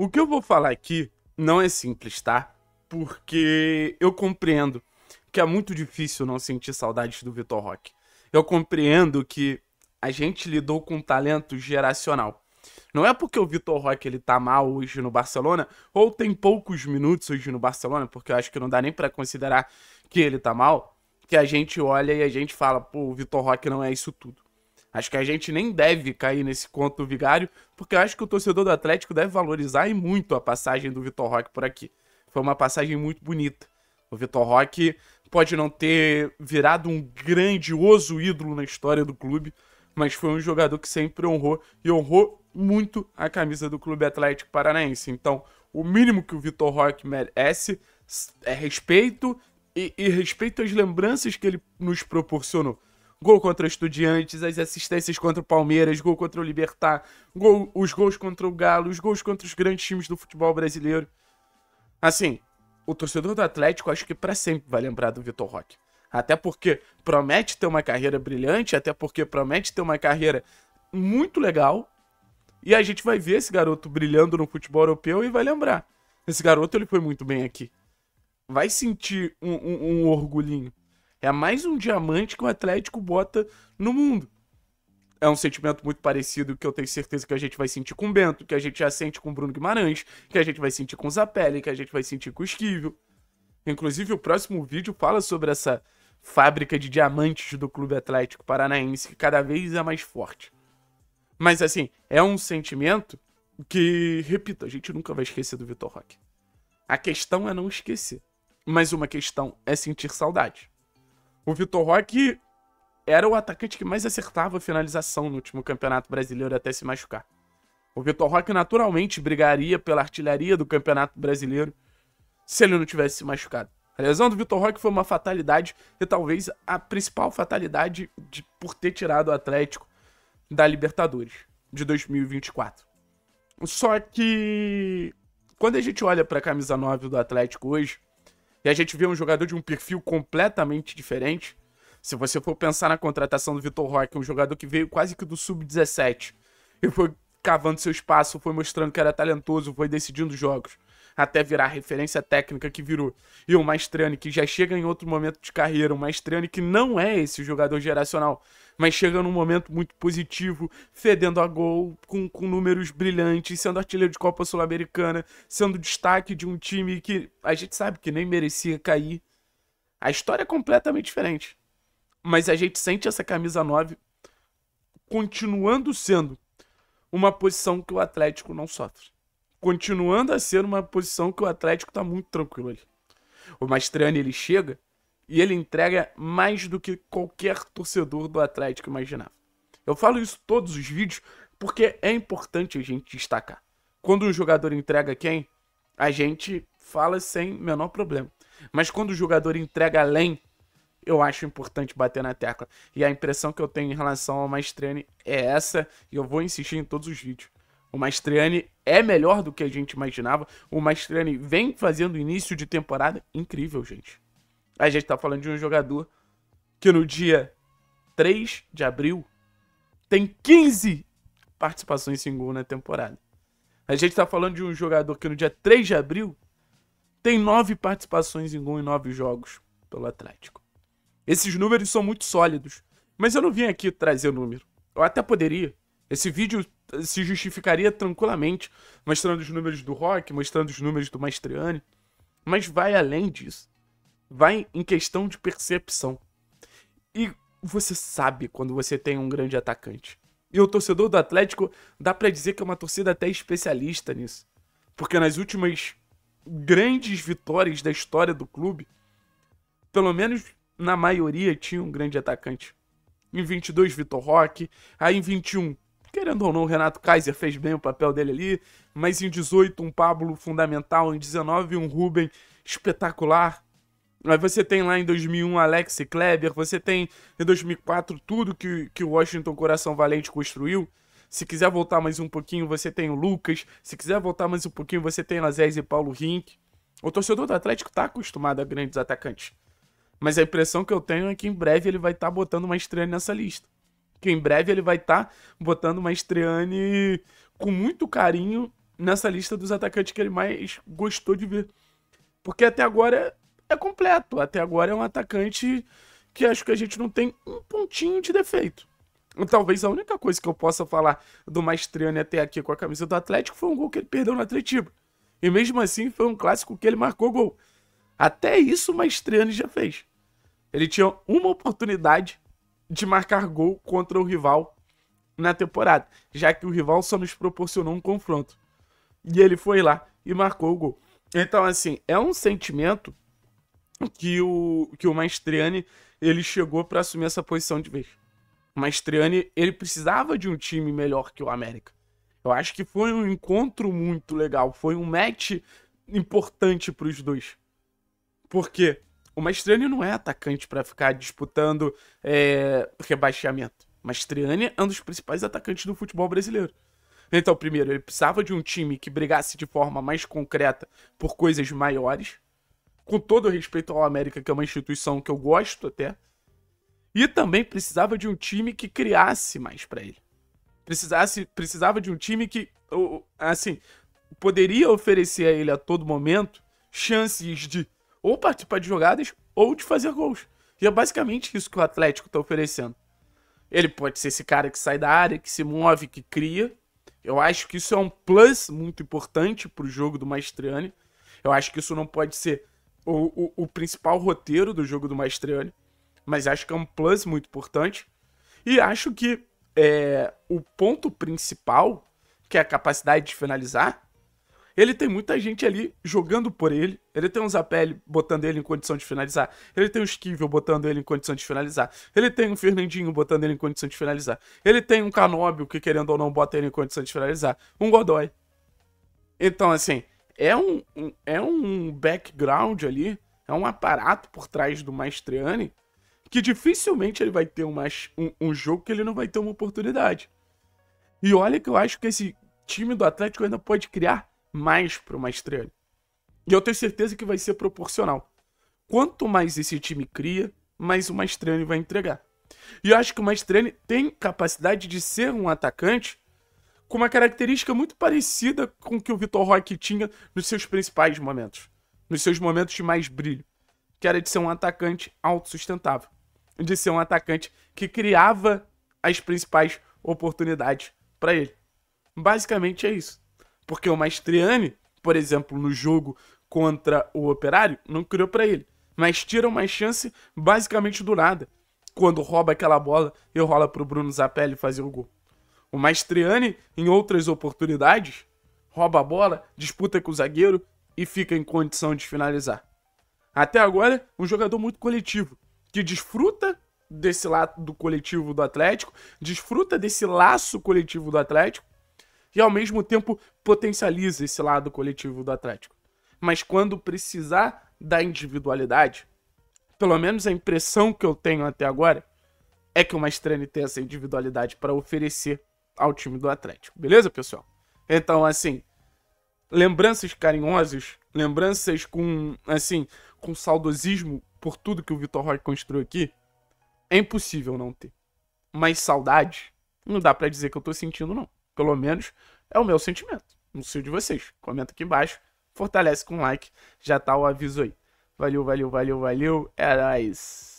O que eu vou falar aqui não é simples, tá? Porque eu compreendo que é muito difícil não sentir saudades do Vitor Roque. Eu compreendo que a gente lidou com um talento geracional. Não é porque o Vitor Roque ele tá mal hoje no Barcelona, ou tem poucos minutos hoje no Barcelona, porque eu acho que não dá nem para considerar que ele tá mal, que a gente olha e a gente fala, pô, o Vitor Roque não é isso tudo. Acho que a gente nem deve cair nesse conto vigário, porque eu acho que o torcedor do Atlético deve valorizar e muito a passagem do Vitor Roque por aqui. Foi uma passagem muito bonita. O Vitor Roque pode não ter virado um grandioso ídolo na história do clube, mas foi um jogador que sempre honrou e honrou muito a camisa do Clube Atlético Paranaense. Então, o mínimo que o Vitor Roque merece é respeito e, e respeito às lembranças que ele nos proporcionou gol contra o Estudiantes, as assistências contra o Palmeiras, gol contra o Libertar, gol, os gols contra o Galo, os gols contra os grandes times do futebol brasileiro. Assim, o torcedor do Atlético acho que para sempre vai lembrar do Vitor Roque. Até porque promete ter uma carreira brilhante, até porque promete ter uma carreira muito legal. E a gente vai ver esse garoto brilhando no futebol europeu e vai lembrar. Esse garoto ele foi muito bem aqui. Vai sentir um, um, um orgulhinho. É mais um diamante que o Atlético bota no mundo. É um sentimento muito parecido que eu tenho certeza que a gente vai sentir com o Bento, que a gente já sente com o Bruno Guimarães, que a gente vai sentir com o Zapelli, que a gente vai sentir com o Esquivel. Inclusive, o próximo vídeo fala sobre essa fábrica de diamantes do Clube Atlético Paranaense, que cada vez é mais forte. Mas, assim, é um sentimento que, repito, a gente nunca vai esquecer do Vitor Roque. A questão é não esquecer, mas uma questão é sentir saudade. O Vitor Roque era o atacante que mais acertava a finalização no último Campeonato Brasileiro até se machucar. O Vitor Roque naturalmente brigaria pela artilharia do Campeonato Brasileiro se ele não tivesse se machucado. A lesão do Vitor Roque foi uma fatalidade e talvez a principal fatalidade de, por ter tirado o Atlético da Libertadores de 2024. Só que quando a gente olha para a camisa 9 do Atlético hoje, e a gente vê um jogador de um perfil completamente diferente. Se você for pensar na contratação do Vitor Roque, um jogador que veio quase que do sub-17 e foi cavando seu espaço, foi mostrando que era talentoso, foi decidindo jogos, até virar a referência técnica que virou. E o Maestrani, que já chega em outro momento de carreira, o Maestrani que não é esse jogador geracional mas chega num momento muito positivo, fedendo a gol, com, com números brilhantes, sendo artilheiro de Copa Sul-Americana, sendo destaque de um time que a gente sabe que nem merecia cair. A história é completamente diferente. Mas a gente sente essa camisa 9 continuando sendo uma posição que o Atlético não sofre. Continuando a ser uma posição que o Atlético tá muito tranquilo ali. O Mastriani ele chega e ele entrega mais do que qualquer torcedor do Atlético imaginava. Eu falo isso todos os vídeos porque é importante a gente destacar. Quando um jogador entrega quem, a gente fala sem menor problema. Mas quando o jogador entrega além, eu acho importante bater na tecla. E a impressão que eu tenho em relação ao Maestriani é essa, e eu vou insistir em todos os vídeos. O Maestriani é melhor do que a gente imaginava. O Maestriani vem fazendo início de temporada incrível, gente. A gente tá falando de um jogador que no dia 3 de abril tem 15 participações em gol na temporada. A gente tá falando de um jogador que no dia 3 de abril tem 9 participações em gol em 9 jogos pelo Atlético. Esses números são muito sólidos, mas eu não vim aqui trazer número. Eu até poderia. Esse vídeo se justificaria tranquilamente mostrando os números do Rock, mostrando os números do Mastriani, mas vai além disso vai em questão de percepção. E você sabe quando você tem um grande atacante. E o torcedor do Atlético dá para dizer que é uma torcida até especialista nisso. Porque nas últimas grandes vitórias da história do clube, pelo menos na maioria tinha um grande atacante. Em 22, Vitor Roque. Aí em 21, querendo ou não, o Renato Kaiser fez bem o papel dele ali. Mas em 18, um Pablo fundamental. Em 19, um Ruben espetacular. Aí você tem lá em 2001 Alex Kleber, você tem em 2004 tudo que, que o Washington Coração Valente construiu. Se quiser voltar mais um pouquinho, você tem o Lucas. Se quiser voltar mais um pouquinho, você tem Lazés e Paulo Rink. O torcedor do Atlético tá acostumado a grandes atacantes. Mas a impressão que eu tenho é que em breve ele vai estar tá botando uma estreia nessa lista. Que em breve ele vai estar tá botando uma estreane com muito carinho nessa lista dos atacantes que ele mais gostou de ver. Porque até agora é completo. Até agora é um atacante que acho que a gente não tem um pontinho de defeito. Talvez a única coisa que eu possa falar do Maestriani até aqui com a camisa do Atlético foi um gol que ele perdeu no Atletiba. E mesmo assim foi um clássico que ele marcou gol. Até isso o Maestriani já fez. Ele tinha uma oportunidade de marcar gol contra o rival na temporada, já que o rival só nos proporcionou um confronto. E ele foi lá e marcou o gol. Então, assim, é um sentimento que o, que o Maestriani ele chegou para assumir essa posição de vez. O Maestriani ele precisava de um time melhor que o América. Eu acho que foi um encontro muito legal, foi um match importante para os dois. Porque o Maestriani não é atacante para ficar disputando é, rebaixamento. O Maestriani é um dos principais atacantes do futebol brasileiro. Então, primeiro, ele precisava de um time que brigasse de forma mais concreta por coisas maiores com todo respeito ao América, que é uma instituição que eu gosto até. E também precisava de um time que criasse mais para ele. Precisasse, precisava de um time que, assim, poderia oferecer a ele a todo momento chances de ou participar de jogadas ou de fazer gols. E é basicamente isso que o Atlético está oferecendo. Ele pode ser esse cara que sai da área, que se move, que cria. Eu acho que isso é um plus muito importante para o jogo do Maestriani. Eu acho que isso não pode ser o, o, o principal roteiro do jogo do Maestriani, mas acho que é um plus muito importante. E acho que é, o ponto principal, que é a capacidade de finalizar, ele tem muita gente ali jogando por ele. Ele tem um Zapelli botando ele em condição de finalizar. Ele tem um Esquivel botando ele em condição de finalizar. Ele tem um Fernandinho botando ele em condição de finalizar. Ele tem um Canóbio que, querendo ou não, bota ele em condição de finalizar. Um Godoy. Então, assim, é um, um, é um background ali, é um aparato por trás do Maestriani que dificilmente ele vai ter uma, um, um jogo que ele não vai ter uma oportunidade. E olha que eu acho que esse time do Atlético ainda pode criar mais pro Maestriani. E eu tenho certeza que vai ser proporcional. Quanto mais esse time cria, mais o Maestriani vai entregar. E eu acho que o Maestriani tem capacidade de ser um atacante com uma característica muito parecida com o que o Vitor Roque tinha nos seus principais momentos, nos seus momentos de mais brilho, que era de ser um atacante autossustentável, de ser um atacante que criava as principais oportunidades para ele. Basicamente é isso. Porque o Mastriani, por exemplo, no jogo contra o Operário, não criou para ele, mas tira uma chance basicamente do nada, quando rouba aquela bola e rola para o Bruno Zapelli fazer o gol. O Maestriani, em outras oportunidades, rouba a bola, disputa com o zagueiro e fica em condição de finalizar. Até agora, um jogador muito coletivo, que desfruta desse lado do coletivo do Atlético, desfruta desse laço coletivo do Atlético e ao mesmo tempo potencializa esse lado coletivo do Atlético. Mas quando precisar da individualidade, pelo menos a impressão que eu tenho até agora é que o Mastrani tem essa individualidade para oferecer ao time do Atlético. Beleza, pessoal? Então, assim, lembranças carinhosas, lembranças com, assim, com saudosismo por tudo que o Vitor Roque construiu aqui, é impossível não ter. Mas saudade, não dá para dizer que eu tô sentindo, não. Pelo menos é o meu sentimento. Não sei o de vocês. Comenta aqui embaixo, fortalece com like, já tá o aviso aí. Valeu, valeu, valeu, valeu. É nóis.